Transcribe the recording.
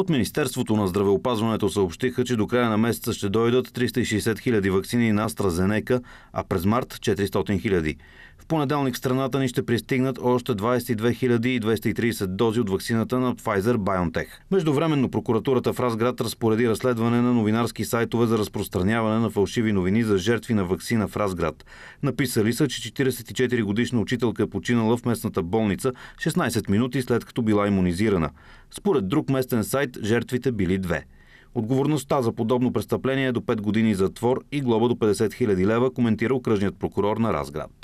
От Министерството на здравеопазването съобщиха, че до края на месеца ще дойдат 360 хиляди вакцини на AstraZeneca, а през март 400 хиляди. В понеделник страната ни ще пристигнат още 22 230 дози от вакцината на Pfizer BioNTech. Междувременно прокуратурата в Разград разпореди разследване на новинарски сайтове за разпространяване на фалшиви новини за жертви на вакцина в Разград. Написали са, че 44 годишна учителка е починала в местната болница 16 минути след като била иммунизирана. Според друг местен сайт, жертвите били две. Отговорността за подобно престъпление е до 5 години затвор и глоба до 50 000 лева, коментира окръжният прокурор на Разград.